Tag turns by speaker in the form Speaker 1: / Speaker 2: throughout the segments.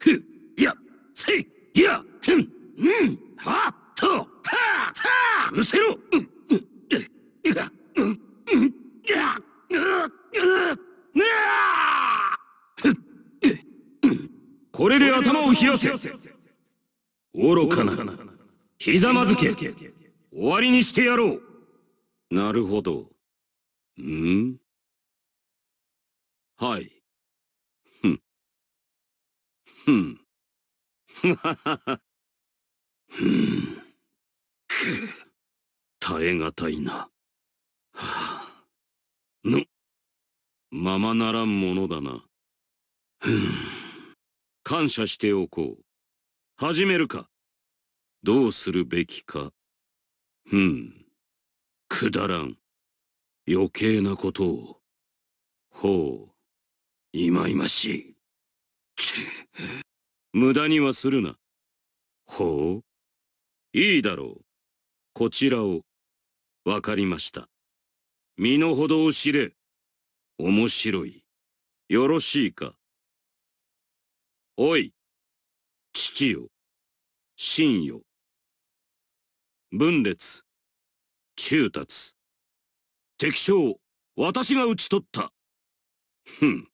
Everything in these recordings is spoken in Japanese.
Speaker 1: ふやせやふんうんはっ
Speaker 2: とはさあむせろうんうんうんうんうんや
Speaker 1: これで頭を冷やせ愚かなひ
Speaker 2: ざまずけ終わりにしてやろう
Speaker 3: なるほど
Speaker 2: んはいふん。ふん。く耐え難いな。はあ、の、ままならんものだな。ふん。感謝しておこう。始めるか。どうするべきか。ふん。くだらん。余計なことを。ほう。いまいましい。無駄にはするな。ほう。いいだろう。こちらを。わかりました。身の程を知れ。面白い。よろしいか。おい。父よ。親よ。分裂。中達。敵将、私が討ち取った。ふん。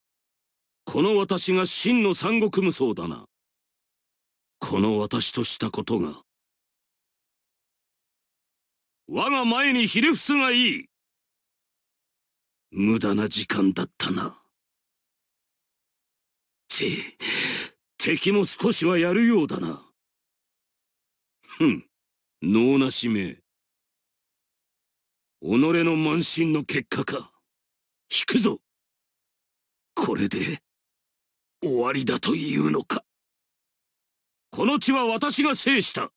Speaker 2: この私が真の三国無双だな。この私としたことが。我が前にひれ伏すがいい。無駄な時間だったな。て敵も少しはやるようだな。ふん、能なしめ。己の慢心の結果か。引くぞ。これで。終わりだというのかこの地は私が制した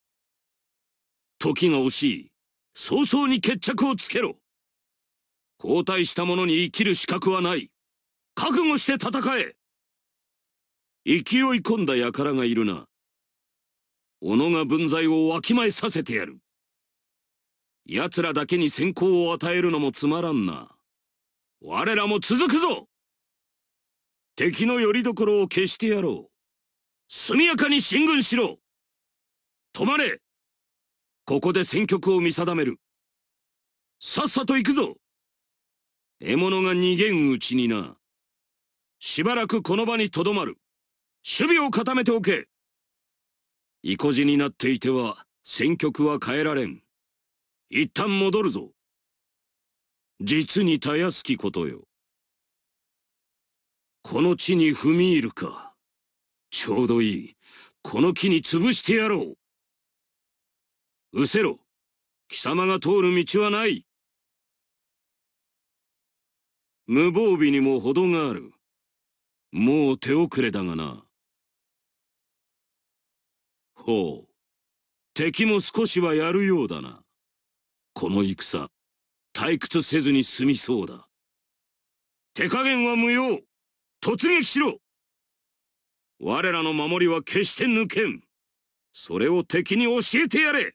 Speaker 3: 時が惜しい早々に決着をつけろ交代した者に生きる資格はない覚悟して戦え勢い込んだ輩がいるな己が分際をわきまえさせてやる奴らだけに先行を与えるのもつまらんな我らも続くぞ敵の拠り所を消してや
Speaker 2: ろう。速やかに進軍しろ止まれ
Speaker 3: ここで戦局を見定める。さっさと行くぞ獲物が逃げんうちにな。しばらくこの場に留まる。守備を固めておけ意固地になっていては戦局は変えられん。一旦戻るぞ。実にた
Speaker 2: やすきことよ。この地に踏み入るか。ちょうどいい。この木に潰してやろう。うせろ。貴様が通る道はない。無防備にも程がある。もう手遅れだがな。ほう。敵も少しはやるようだな。この戦、退屈せずに済みそうだ。手加減は無用突撃しろ
Speaker 3: 我らの守りは決して抜けんそれを敵に教えてやれ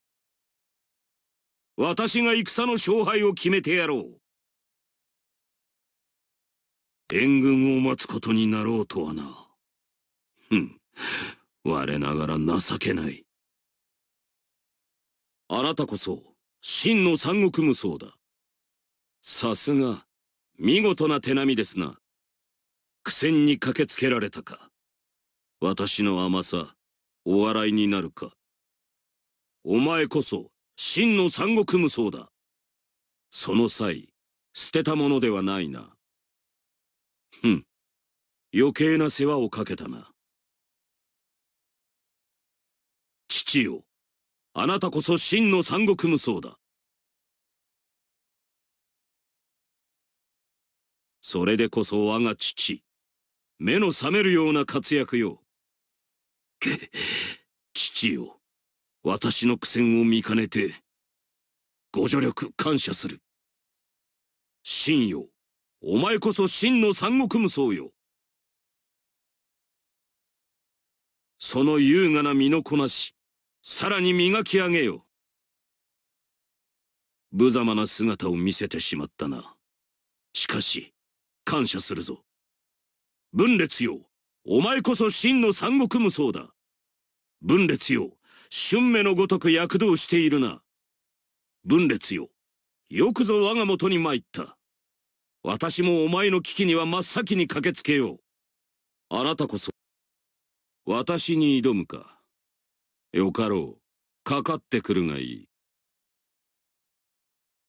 Speaker 3: 私が戦の勝敗を決めてやろ
Speaker 2: う援軍を待つことになろうとはなふん我ながら情けない
Speaker 3: あなたこそ真の三国無双ださすが見事な手並みですな苦戦に駆けつけられたか私の甘さお笑いになるかお前こそ真の三国無双だその際捨てたものではないなふん余計な世話をかけたな
Speaker 2: 父よあなたこそ真の三国無双だ
Speaker 3: それでこそ我が父目の覚めるような活躍よ。け、父よ、私の苦戦を見
Speaker 2: かねて、ご助力感謝する。真よ、お前こそ真の三国無双よ。
Speaker 3: その優雅な身のこなし、さらに磨き上げよ。無様な姿を見せてしまったな。しかし、感謝するぞ。分裂よお前こそ真の三国無双だ分裂よ春目のごとく躍動しているな分裂よよくぞ我が元に参った私もお前の危機には真っ先に駆けつけようあなたこそ私に挑むかよかろうかかってくるがい
Speaker 2: い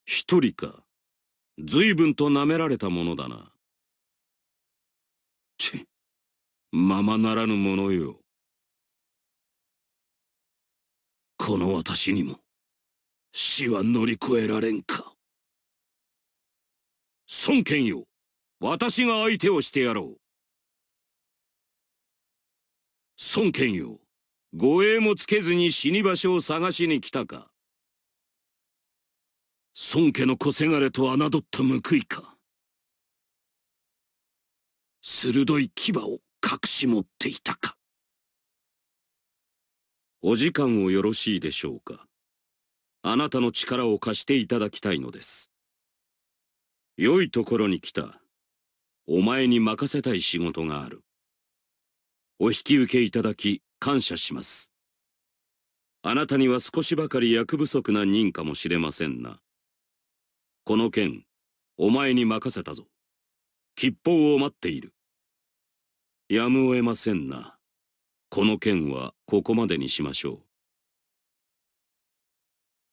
Speaker 2: 一人か随分と舐められたものだなままならぬものよ。この私にも死は乗り越えられんか。孫
Speaker 3: 権よ、私が相手をしてやろう。孫権よ、護衛もつけずに死に場所を探しに来たか。孫家の小せがれと侮った報いか。
Speaker 2: 鋭い牙を隠し持っていたか。お時間をよろしいでしょうか。
Speaker 3: あなたの力を貸していただきたいのです。良いところに来た。お前に任せたい仕事がある。お引き受けいただき感謝します。あなたには少しばかり役不足な人かもしれませんな。この件、お前に任せたぞ。吉報を待っている。やむを得ませんな。
Speaker 2: この件はここまでにしましょう。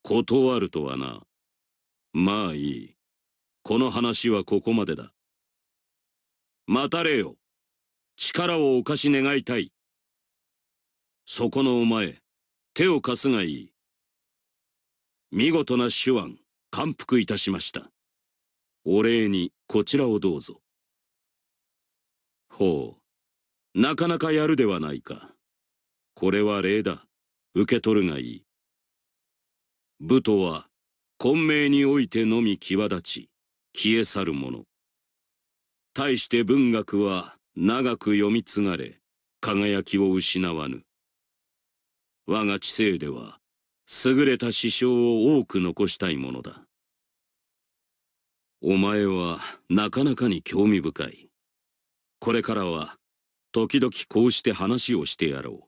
Speaker 3: 断るとはな。まあいい。この話はここまでだ。待たれよ。力をお貸し願いた
Speaker 2: い。そこのお前、手を貸すがいい。見事な手腕、感服いたしました。お礼にこちらをどうぞ。ほう。なかなかやるで
Speaker 3: はないか。これは礼だ。受け取るがいい。武とは、混迷においてのみ際立ち、消え去るもの。対して文学は長く読み継がれ、輝きを失わぬ。我が知性では、優れた師匠を多く残したいものだ。お前はなかなかに興味深い。これからは時々こうして話をしてやろう。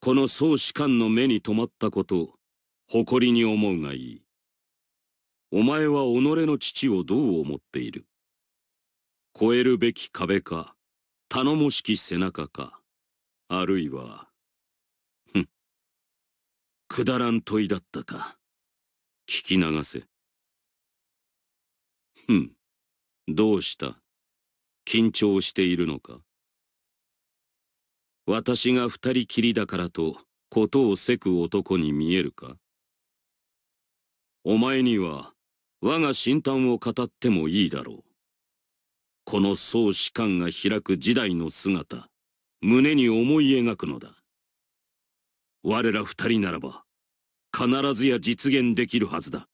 Speaker 3: この総士官の目に留まったこと、誇りに思うがいい。お前は己の父をどう思っている越えるべき壁か、頼もしき背中か、
Speaker 2: あるいは、ふん、くだらん問いだったか。聞き流せ。ふん、
Speaker 3: どうした緊張しているのか私が二人きりだからと、ことをせく男に見えるかお前には、我が身体を語ってもいいだろう。この宗士官が開く時代の姿、胸に思い描くのだ。我ら二人ならば、必ずや実現できるはずだ。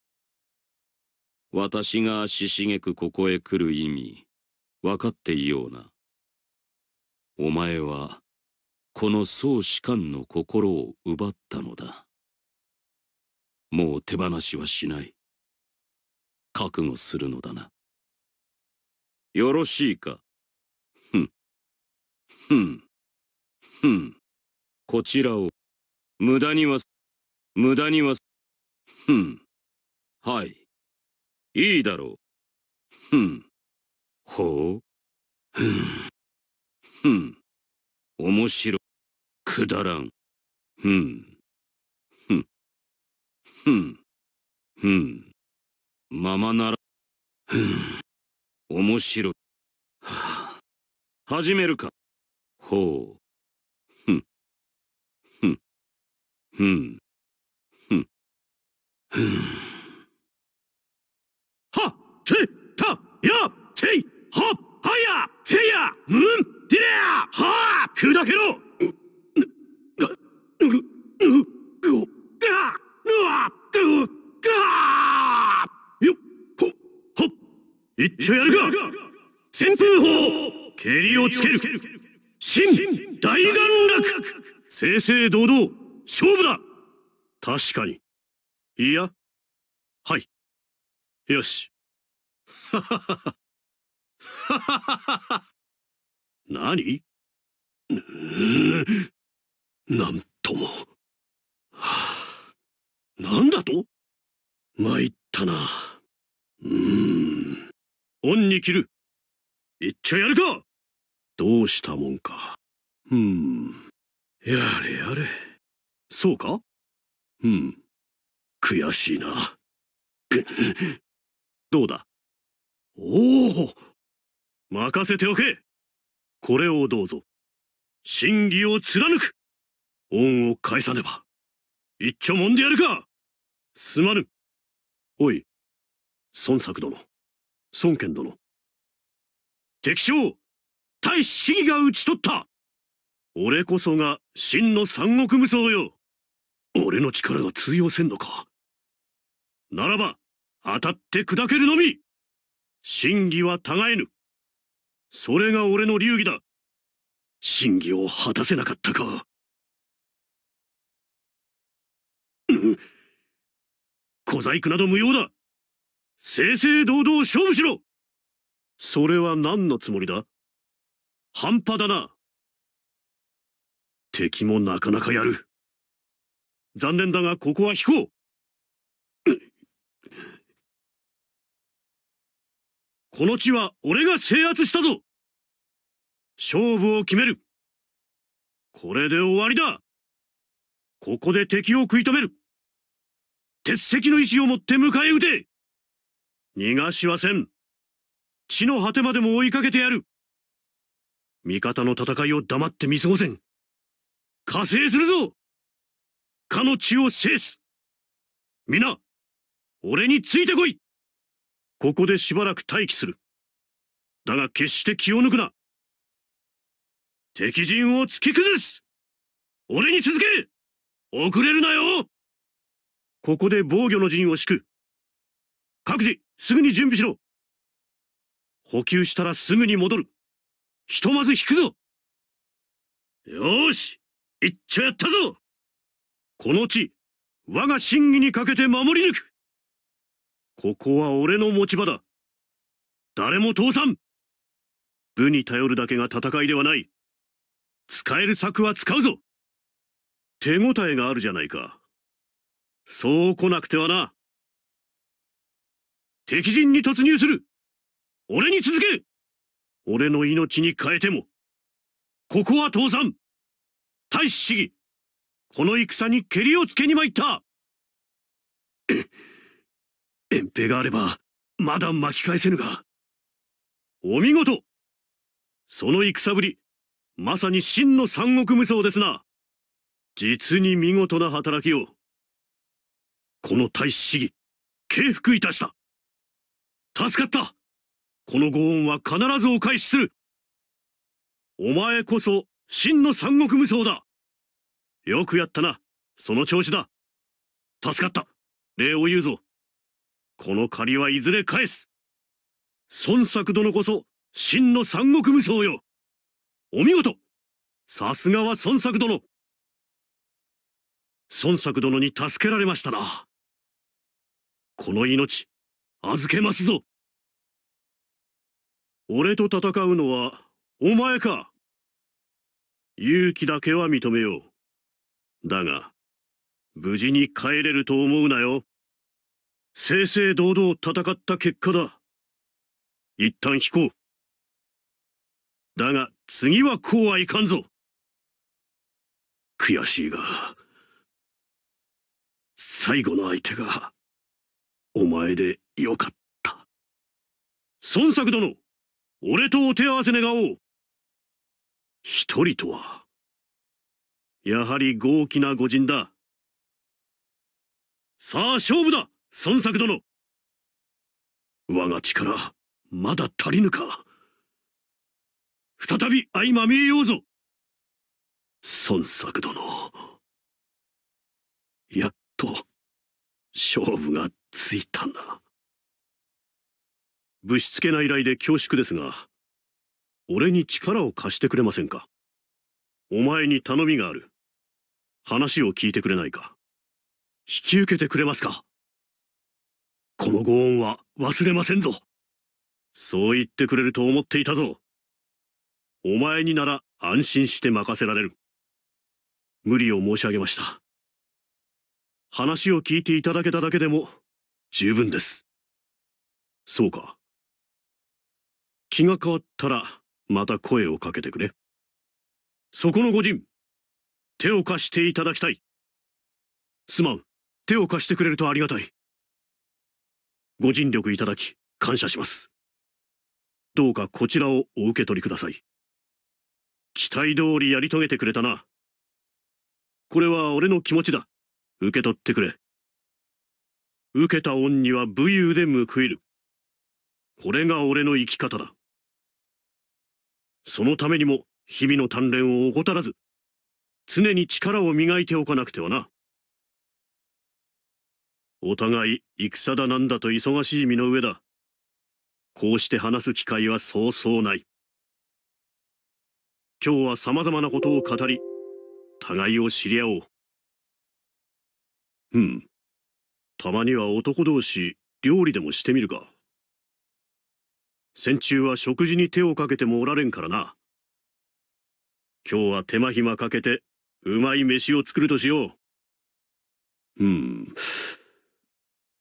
Speaker 3: 私が足しげくここへ来る意味、分かっていような。お前は、
Speaker 2: この総士官の心を奪ったのだもう手放しはしない覚悟するのだなよろしいかふんふんふんこちらを無駄には無駄にはふんはいいいだろうふんほうふんふん面白い。くだらん。ふん。ふん。ふん。ふん。ままなら、ふん。面白い。はあ、始めるか。ほう。ふん。ふん。ふん。ふん。ふん。は、て、た、
Speaker 1: や、てい、は、はや、てや、むん、てりゃ、はあ、砕けろいやるか旋風砲蹴りをつける新大
Speaker 2: 眼正々堂々勝負だ確かにいやはいよしはははははは何なんとも。はあ、なんだと参ったな。うーん。恩に着る。っちゃやるかどうしたもんか。うん。やれやれ。そうかうん。悔しいな。どうだおお任せておけこれをどうぞ。真偽を貫く恩を返さねば。一丁もんでやるかすまぬ。おい、孫作殿、孫権殿。敵将、大使義が討ち取った俺こそが真の三国無双よ。俺の力が通用せんのか。ならば、当たって砕けるのみ真偽はたがえぬ。それが俺の流儀だ。真偽を果たせなかったか。小細工など無用だ正々堂々勝負しろそれは何のつもりだ半端だな敵もなかなかやる残念だがここは引こう この地は俺が制圧したぞ勝負を決めるこれで終わりだここで敵を食い止める鉄石の意志を持って迎え撃て逃がしはせん地の果てまでも追いかけてやる味方の戦いを黙って見過ごせん加勢するぞかの血を制す皆、俺についてこいここでしばらく待機する。だが決して気を抜くな敵陣を突き崩す俺に続け遅れるなよここで防御の陣を敷く。各自、すぐに準備しろ補給したらすぐに戻る。ひとまず引くぞよし一丁やったぞこの地、我が真偽にかけて守り抜くここは俺の持ち場だ。誰も倒産部に頼るだけが戦いではない。使える策は使うぞ手応えがあるじゃないか。そう来なくてはな。敵陣に突入する俺に続け俺の命に変えても。ここは倒産大使市義この戦にけりをつけに参った遠兵があれば、まだ巻き返せぬが。お見事その戦ぶり、まさに真の三国無双ですな。実に見事な働きを。この大使義、敬服いたした。助かったこのご恩は必ずお返しするお前こそ、真の三国無双だよくやったな、その調子だ。助かった、礼を言うぞ。この借りはいずれ返す孫作殿こそ、真の三国無双よお見事さすがは孫作殿孫作殿に助けられましたな。この命、預けますぞ。俺と戦うのは、お前か。勇気だけは認めよう。だが、無事に帰れると思うなよ。正々堂々戦った結果だ。一旦引こう。だが、次はこうはいかんぞ。悔しいが。最後の相手が、お前でよかった。孫作殿、俺とお手合わせ願おう。一人とは、やはり豪気な御人だ。さあ勝負だ、孫作殿。我が力、まだ足りぬか。再び相まみえようぞ。孫作殿。やっと。勝負がついたな。ぶしつけな依頼で恐縮ですが、俺に力を貸してくれませんかお前に頼みがある。話を聞いてくれないか引き受けてくれますかこのご恩は忘れませんぞ。そう言ってくれると思っていたぞ。お前になら安心して任せられる。無理を申し上げました。話を聞いていただけただけでも十分です。そうか。気が変わったらまた声をかけてくれ。そこの御人、手を貸していただきたい。すまん、手を貸してくれるとありがたい。ご尽力いただき感謝します。どうかこちらをお受け取りください。期待通りやり遂げてくれたな。これは俺の気持ちだ。受け取ってくれ。受けた恩には武勇で報いる。これが俺の生き方だ。そのためにも日々の鍛錬を怠らず、常に力を磨いておかなくてはな。お互い戦だなんだと忙しい身の上だ。こうして話す機会はそうそうない。今日は様々なことを語り、互いを知り合おう。うん。たまには男同士、料理でもしてみるか。戦中は食事に手をかけてもおられんからな。今日は手間暇かけて、うまい飯を作るとしよう。うん。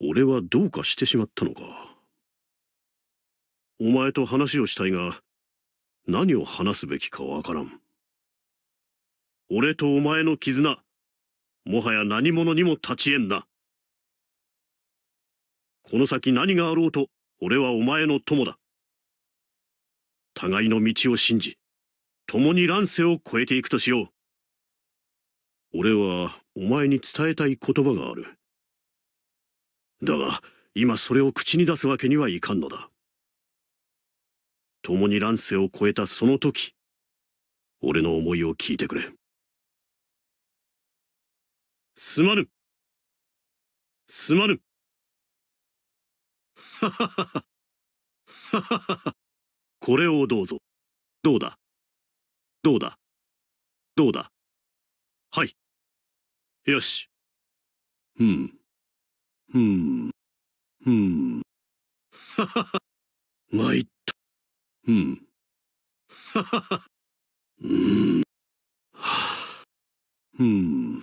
Speaker 2: 俺はどうかしてしまったのか。お前と話をしたいが、何を話すべきかわからん。俺とお前の絆、もはや何者にも立ちえんな。この先何があろうと、俺はお前の友だ。互いの道を信じ、共に乱世を越えていくとしよう。俺は、お前に伝えたい言葉がある。だが、今それを口に出すわけにはいかんのだ。共に乱世を越えたその時、俺の思いを聞いてくれ。すまぬ。すまぬ。はははは。はははは。これをどうぞ。どうだどうだどうだはい。よし。うん。うん。うん。ははは。まいった。うん。ははは。うん。はあ。うん。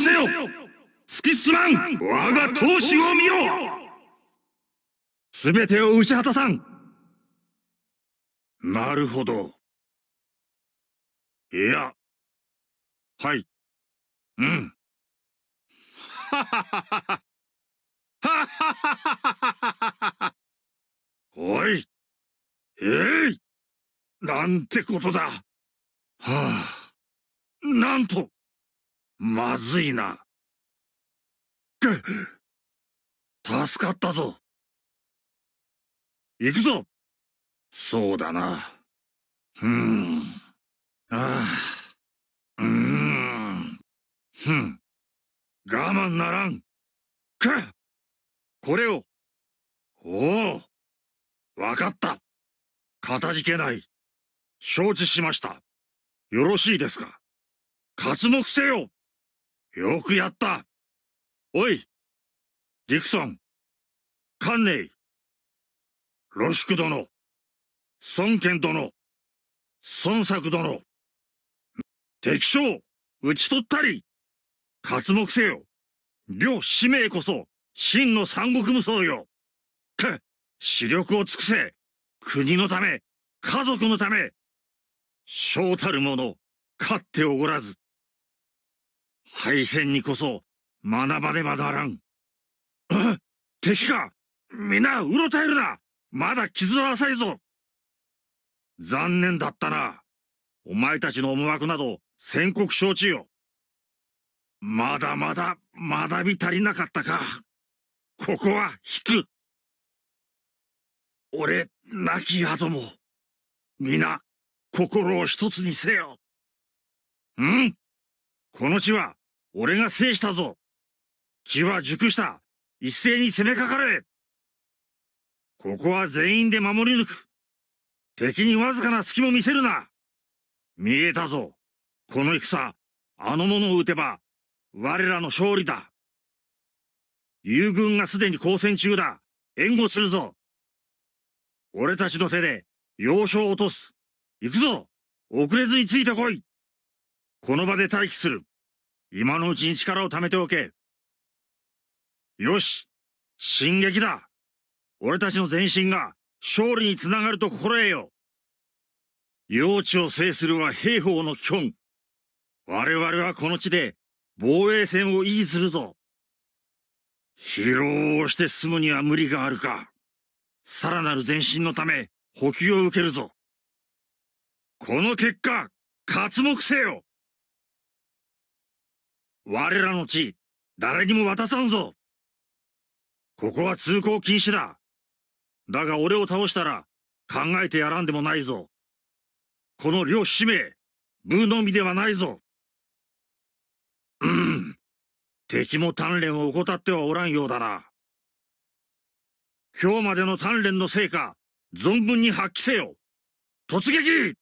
Speaker 1: せよ突き進まん我が闘志を見よ
Speaker 2: すべてを打ち果たさんなるほど。いや。はい。うん。ははははは。ははおい。えい。なんてことだ。はあ。なんと。まずいな。く助かったぞ。行くぞそうだな。うん。ああ。うん。ふん。我慢ならん。くこれを。おお。わかった。かたじけない。承知しました。よろしいですか。刮目せよよくやったおい陸ィクソンカンネイロシク殿孫権殿孫作殿敵将討ち取ったり活目せよ両使命こそ真の三国無双よくっ死力を尽くせ国のため家族のため小たる者勝っておごらず敗戦にこそ学ばねばならん。敵か皆うろたえるなまだ傷は浅いぞ残念だったな。お前たちの思惑など宣告承知よ。まだまだ学び足りなかったか。ここは引く。俺、亡き後も、皆、心を一つにせよ。うんこの地は、俺が制したぞ木は熟した一斉に攻めかかれここは全員で守り抜く敵にわずかな隙も見せるな見えたぞこの戦あの者を撃てば我らの勝利だ友軍がすでに交戦中だ援護するぞ俺たちの手で要所を落とす行くぞ遅れずについてこいこの場で待機する今のうちに力を貯めておけ。よし進撃だ俺たちの前進が勝利につながると心得よ用地を制するは兵法の基本。我々はこの地で防衛線を維持するぞ。疲労をして進むには無理があるか。さらなる前進のため補給を受けるぞ。この結果、刮目せよ我らの地、誰にも渡さんぞここは通行禁止だ。だが俺を倒したら、考えてやらんでもないぞ。この両使命、武のみではないぞ。うん。敵も鍛錬を怠ってはおらんようだな。今日までの鍛錬の成果、存分に発揮せよ突撃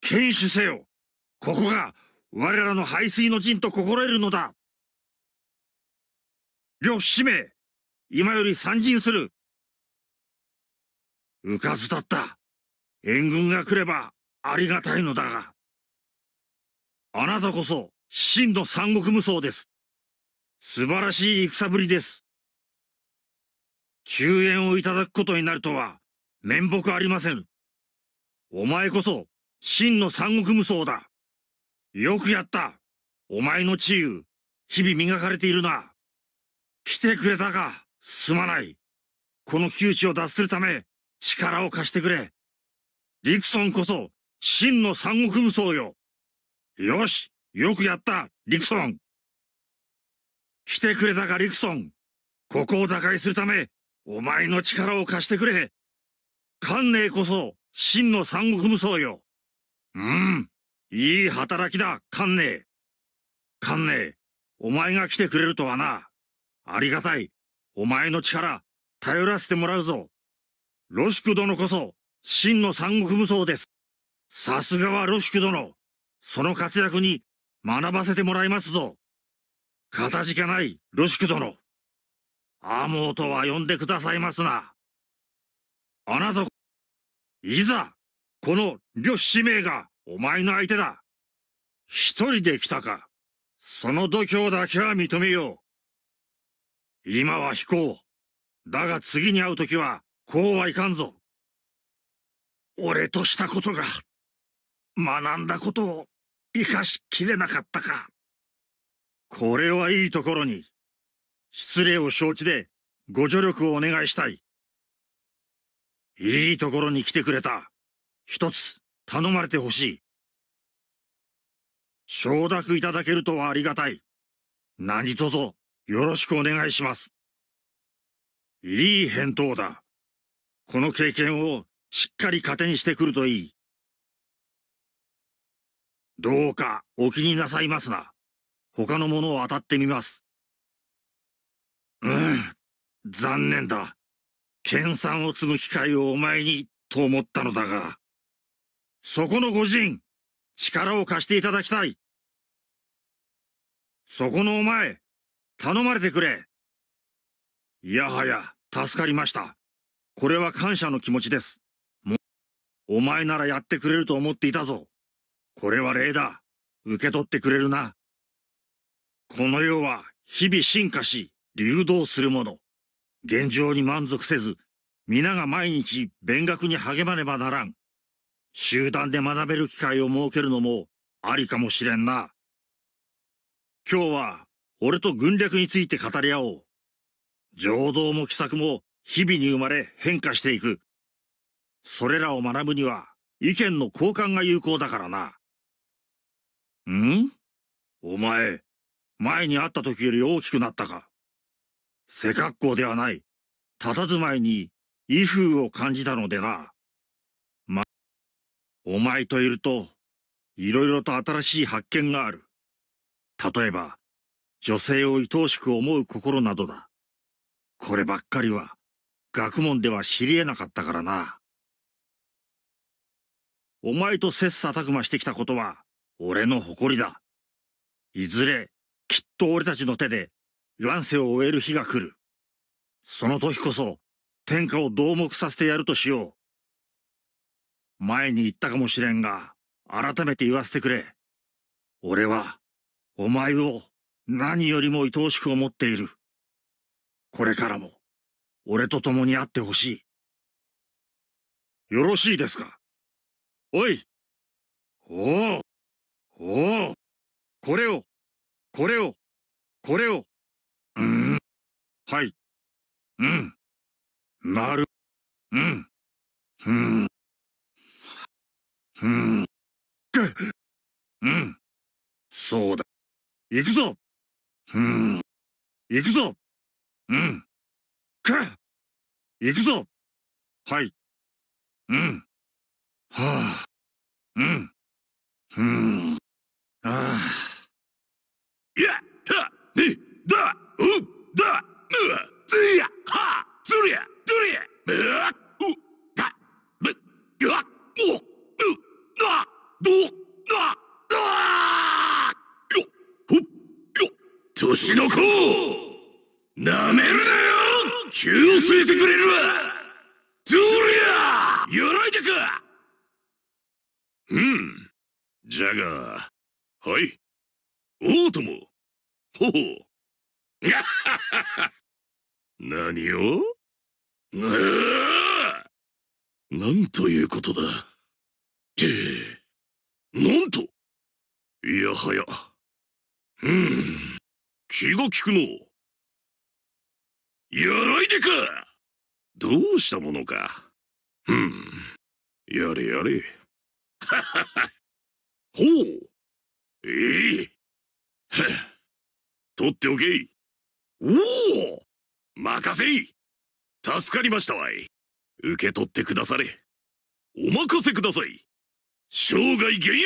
Speaker 2: 剣守せよここが我らの排水の陣と心得るのだ両使命今より参陣する浮かずだった援軍が来ればありがたいのだがあなたこそ真の三国無双です素晴らしい戦ぶりです救援をいただくことになるとは面目ありませんお前こそ真の三国無双だよくやったお前の治癒、日々磨かれているな。来てくれたかすまない。この窮地を脱するため、力を貸してくれ。リクソンこそ、真の三国武装よ。よし、よくやった、リクソン。来てくれたか、リクソン。ここを打開するため、お前の力を貸してくれ。関寧こそ、真の三国無双よ。うん。いい働きだ、カンネ。カンネ、お
Speaker 1: 前が来てくれるとはな。ありがたい。お前の力、頼らせてもらう
Speaker 2: ぞ。ロシク殿こそ、真の三国武装です。さすがはロシク殿。その活躍に学ばせてもらいますぞ。かたじかないロシク殿。アモーとは呼んでくださいますな。あなた、いざ、この両使命がお前の相手だ。一人で来たか。その度胸だけは認めよう。今は飛行。だが次に会う時は、こうはいかんぞ。俺としたことが、学んだことを生かしきれなかったか。これはいいところに、失礼を承知でご助力をお願いしたい。いいところに来てくれた。一つ、頼まれてほしい。承諾いただけるとはありがたい。何卒よろしくお願いします。いい返答だ。この経験をしっかり糧にしてくるといい。どうかお気になさいますな。他のものを当たってみます。うん、残念だ。研鑽を積む機会をお前にと思ったのだが。そこのご人、力を貸していただきたい。そこのお前、頼まれてくれ。いやはや、助かりました。これは感謝の気持ちです。お前ならやってくれると思っていたぞ。これは礼だ。受け取ってくれるな。この世は日々進化し、流動するもの。現状に満足せず、皆が毎日勉学に励まねばならん。集団で学べる機会を設けるのもありかもしれんな。今日は俺と軍略について語り合おう。情動も奇策も日々に生まれ変化していく。それらを学ぶには意見の交換が有効だからな。んお前、前に会った時より大きくなったか。背格好ではない、佇まいに威風を感じたのでな。お前といると、いろいろと新しい発見がある。例えば、女性を愛おしく思う心などだ。こればっかりは、学問では知り得なかったからな。お前と切磋琢磨してきたことは、俺の誇りだ。いずれ、きっと俺たちの手で、乱世を終える日が来る。その時こそ、天下を同目させてやるとしよう。前に言ったかもしれんが、改めて言わせてくれ。俺は、お前を何よりも愛おしく思っている。これからも、俺と共に会ってほしい。よろしいですかおいおおおおこれをこれをこれをうんはいうんなるうんうんうん。うん。そうだ。行くぞうん。行くぞうん。か行くぞはい。うん。はあ。うん。うん。ああ。いや、は、に、だ、う、だ、ぬ、ずや、は、ずりゃ、ずりゃ、
Speaker 1: む、う、た、む、や、もう。どよよほ年の子なめるなよ急据えてくれるわ
Speaker 2: どりゃやらいでかうんじゃがはい王ともほほがッハッハッ何をなんということだ。なんといやはや。うん。気が利くの。やらいでかどうしたものか。うん。やれやれ。ははは。ほう。ええ。は 取っておけい。おお任せい助かりましたわい。受け取ってくだされ。お任せください。生涯現役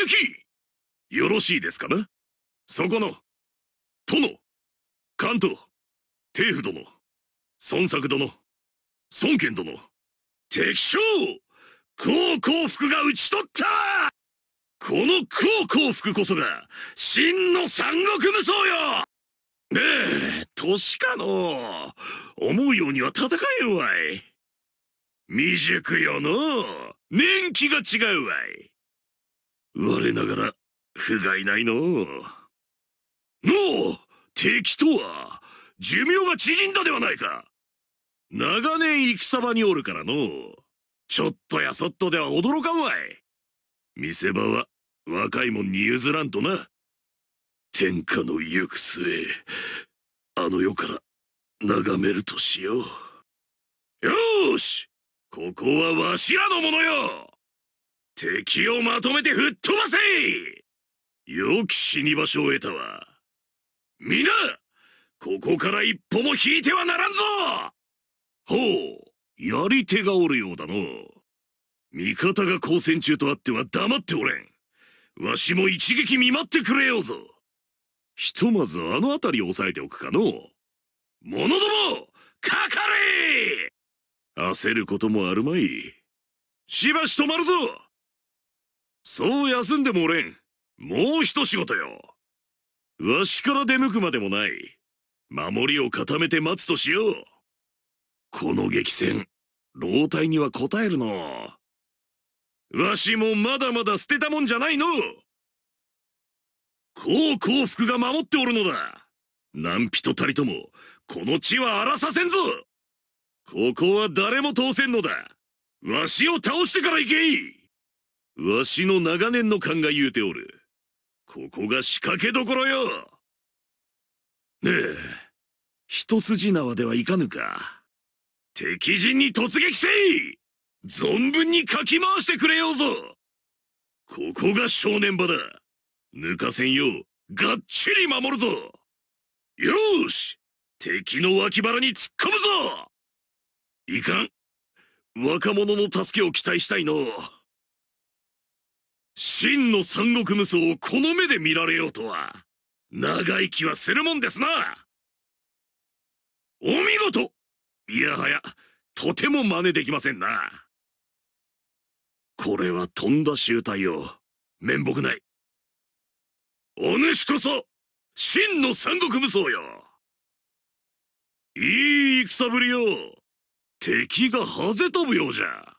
Speaker 2: よろしいですかなそこの、殿、関東、帝府殿、孫作殿、孫権殿、敵将高幸福が討ち取った
Speaker 1: この高幸福こそが、真の三国無双よねえ、年かの思うようには戦えんわい。
Speaker 2: 未熟よの年季が違うわい。我ながら不甲斐ないののう敵
Speaker 1: とは寿命が縮んだではないか長年戦場におるからのうちょっとやそっとでは驚かんわい見せ場は若いもんに譲らんとな天下の行く末あの世から眺めるとしようよーしここはわしらのものよ敵をまとめて吹っ飛ばせよき死に場所を得たわ。皆ここから一歩も引いてはならんぞほう、やり手がおるようだの。味方が交戦中とあっては黙っておれん。わしも一撃見舞ってくれようぞ。ひとまずあの辺りを押さえておくかの。者ども、かかれ焦ることもあるまい。しばし止まるぞそう休んでもおれん。もう一仕事よ。わしから出向くまでもない。守りを固めて待つとしよう。この激戦、
Speaker 2: 老体には応えるの
Speaker 1: わしもまだまだ捨てたもんじゃないの高幸福が守っておるのだ何人たりとも、この地は荒らさせんぞここは誰も通せんのだわしを倒してから行けいわしの長年の勘が言うておる。ここが仕掛けどころよねえ、一筋縄ではいかぬか。敵陣に突撃せい存分にかき回してくれようぞここが
Speaker 2: 正念場だ抜かせんよう、がっちり守るぞよし敵の脇腹に突っ込むぞいかん若者の助けを期待したいの真
Speaker 1: の三国無双をこの目で見られようとは、長生きはするもんですな
Speaker 2: お見事いやはや、とても真似できませんな。これはとんだ醜態を、面目ない。お主こそ、真の三国無双よいい戦ぶりよ敵がはぜ飛ぶようじゃ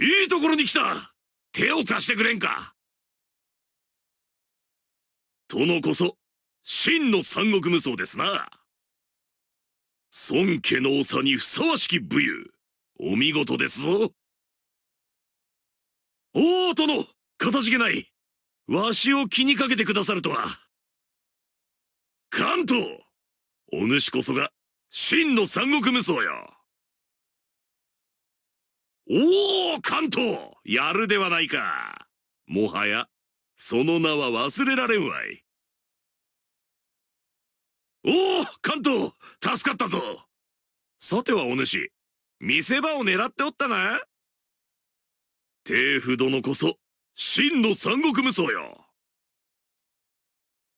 Speaker 2: いいところに来た手を貸してくれんか殿こそ真の三国無双ですな孫家の長にふさわしき武勇お見事ですぞ王殿かたじけないわしを気にかけてくださるとは関東お主こそが真の三国無双よおお関東やるではないかもはやその名は忘れられんわいおお関東助かったぞさてはお主見せ場を狙っておったな帝府殿こそ真の三国無双よ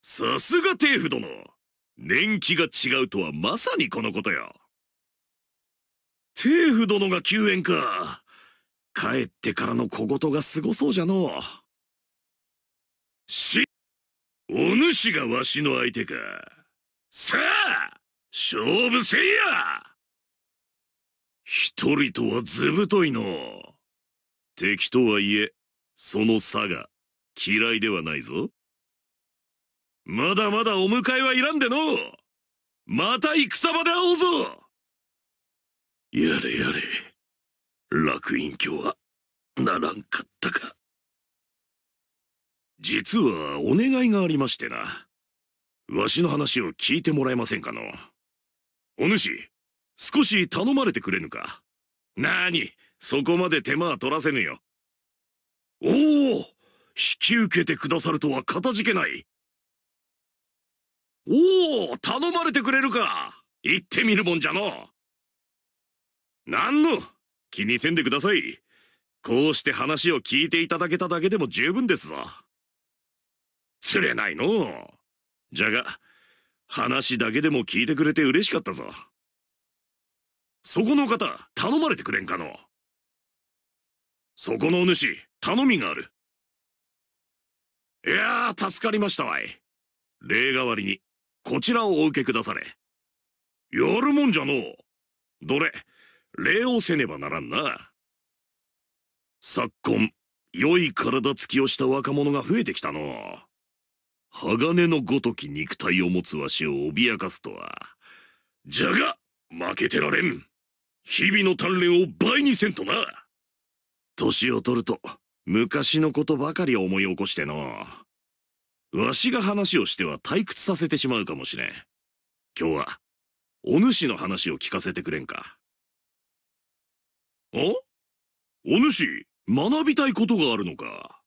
Speaker 2: さすが帝府殿年季が違うとはまさにこのことよ
Speaker 1: 政府殿が救援か。帰ってからの小言がすごそうじゃのう。
Speaker 2: し、お主がわしの相手か。さあ、勝負せいや
Speaker 1: 一人とはずぶといの。敵とはいえ、その
Speaker 2: 差が嫌いではないぞ。まだまだお迎えはいらんでの。また戦場で会おうぞやれやれ楽隠居はならんかったか実はお願いがありましてなわしの
Speaker 1: 話を聞いてもらえませんかのお主少し頼まれてくれぬか
Speaker 2: なにそこまで手間は取らせぬよおお引き受けてくださるとはかたじけないおお頼まれてくれるか行ってみるもんじゃの
Speaker 1: 何の気にせんでください。こうして話を聞いていただけただけでも十分ですぞ。釣れないのじゃが、
Speaker 2: 話だけでも聞いてくれて嬉しかったぞ。そこの方、頼まれてくれんかの。そこのお主、頼みがある。いやー、助かりましたわい。礼代わりに、こちらをお受けくだされ。やるもんじゃのう。どれ、礼をせねばならんな昨今良い体つ
Speaker 1: きをした若者が増えてきたの鋼のごとき肉体を持つわしを脅かすとはじゃが負けてられん日々の鍛錬を倍にせんとな年を取ると昔のことばかり思い起こしてのわしが話をしては退屈させてしまうかもし
Speaker 2: れん今日はお主の話を聞かせてくれんかおお主、学びたいことがあるのか。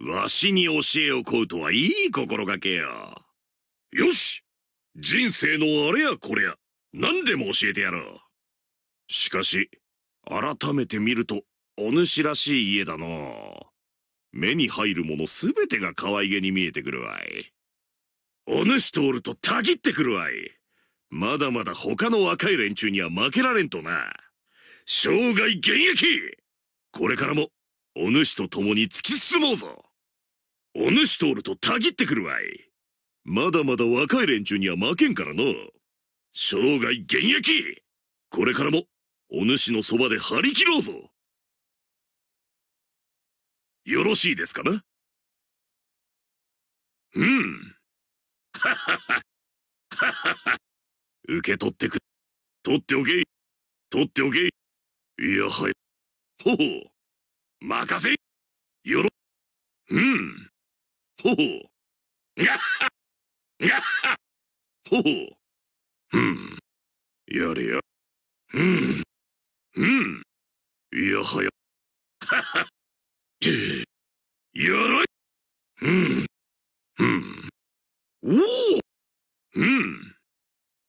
Speaker 1: わしに教えを請うとはいい心がけや。よし人生のあれやこれや、何でも教えてやろう。しかし、改めて見ると、お主らしい家だな。目に入るものすべてが可愛げに見えてくるわい。お主とおるとたぎってくるわい。まだまだ他の若い連中には負けられんとな。生涯現役これからも、お主と共に突き進もうぞお主とおるとたぎってくるわいまだまだ若い連中
Speaker 2: には負けんからな。生涯現役これからも、お主のそばで張り切ろうぞよろしいですかなうん。はっはっは。はっはっは。受け取ってく、取っておけ取っておけいやはやほほう。任せ。よろ。うん。ほほう。がっは。がっは。ほほう。うん。やれや。うん。うん。いやはや。はは。やろい。うん。うん。おおうん。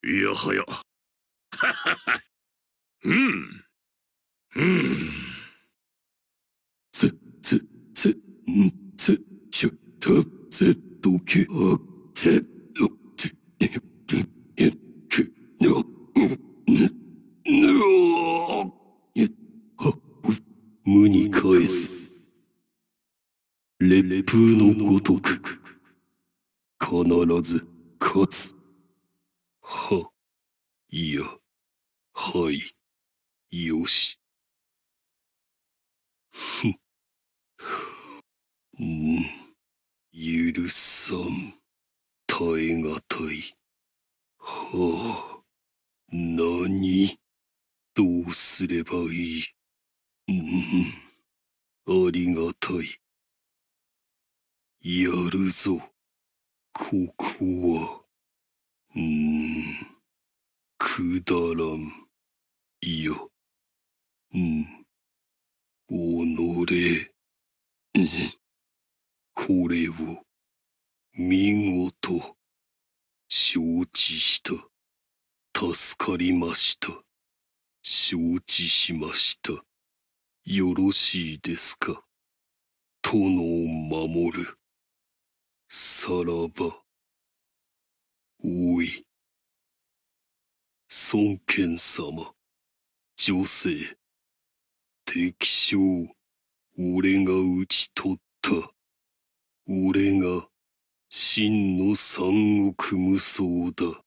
Speaker 2: いやはや。ははは。うん。
Speaker 4: うん。つ、つ、つ、ん、つ、しょ、た、せ、どけ、あ、せ、ろ、つ、え、ぶ、え、く、の、ぬ、ぬ、え、は、う、無に返す。烈風のごとく。必ず、勝つ。は、いや、はい、
Speaker 2: よし。もん、許さん。耐えがたい。はあ、何どうすればいいうん、ありがたい。やるぞ。ここは、うん、くだらん。いや、うん、おのれ。これを見事承
Speaker 4: 知した助かりました承知しましたよろしいですか殿を
Speaker 2: 守るさらばおい孫権様女性
Speaker 4: 敵将俺が討ち取った俺が真の三億無双
Speaker 2: だ。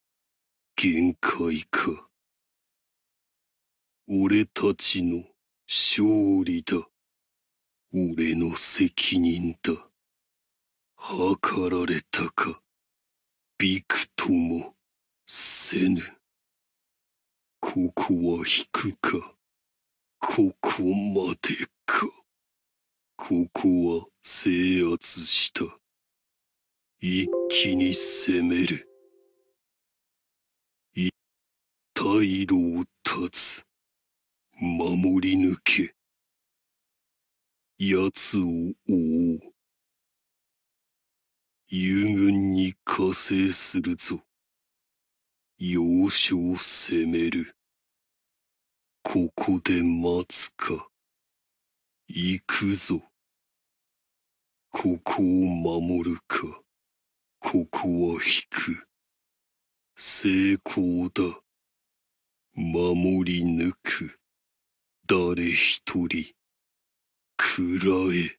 Speaker 2: 限界か。俺た
Speaker 4: ちの勝利だ。俺の責任だ。図られたか。びくとも
Speaker 2: せぬ。ここは引くか。
Speaker 4: ここまでか。ここは制圧した一気に攻める
Speaker 2: 一退路を断つ守り抜け奴を追おう遊軍に加勢するぞ要所を攻めるここで待つか行くぞ
Speaker 4: ここを守るか。ここは引く。成功だ。守り抜く。
Speaker 2: 誰一人。喰らえ。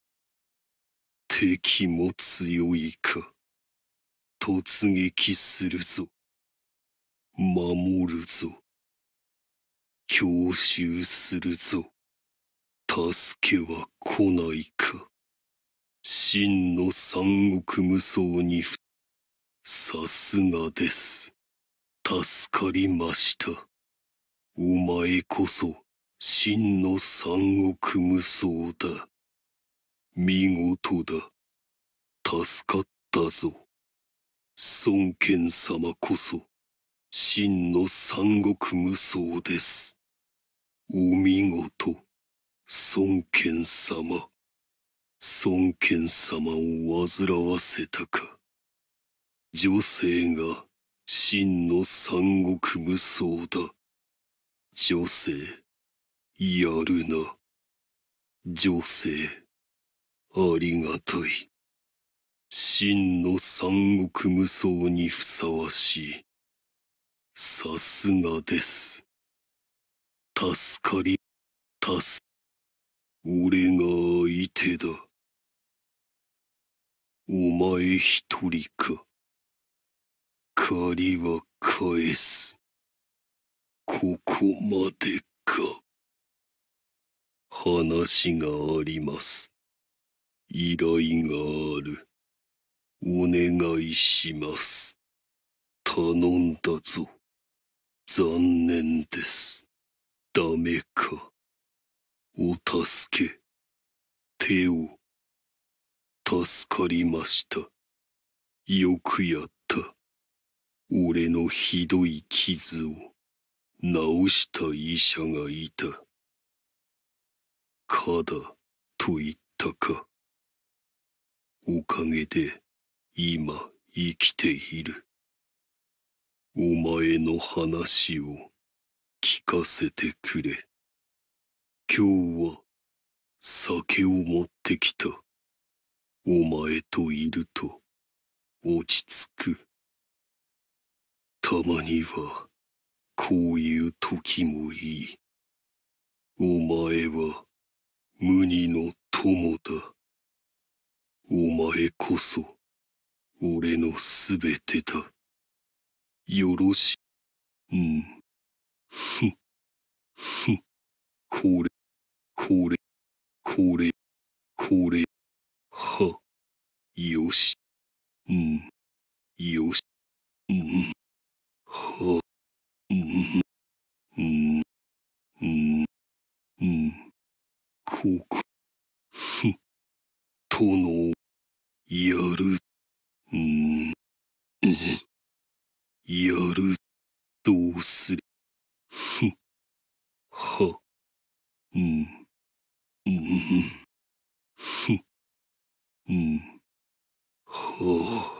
Speaker 2: 敵も強いか。突撃するぞ。守るぞ。強襲す
Speaker 4: るぞ。助けは来ないか。真の三国無双にさすがです。助かりました。お前こそ真の三国無双だ。見事だ。助かったぞ。孫権様こそ真の三国無双です。お見事、孫権様。孫権様を煩わせたか。女性が真の三国無双だ。女性、やるな。女性、ありがたい。真の三国無双にふさわしい。さすがです。助かり、
Speaker 2: 助、俺が相手だ。お前一人か。借りは返す。ここまでか。話があります。依頼がある。お願いします。頼んだぞ。残念です。ダメか。お助け。手を。
Speaker 4: 助かりました。よくやった。俺のひどい傷を治した医者がいた。
Speaker 2: かだと言ったか。
Speaker 4: おかげで今生きている。お前の話を聞かせてくれ。
Speaker 2: 今日は酒を持ってきた。お前といると落ち着く。たまにはこういう時もいい。お前は無二の友だ。お前こそ俺のすべてだ。よろし、うん。ふん、ふん、これ、これ、これ、これ。は、よし、うん、よし、うん、は、うん、うん、うん、うん、こく、ふと殿、やる、うん、やる、どうする、ふは、うん、うん、ふうん。ほう。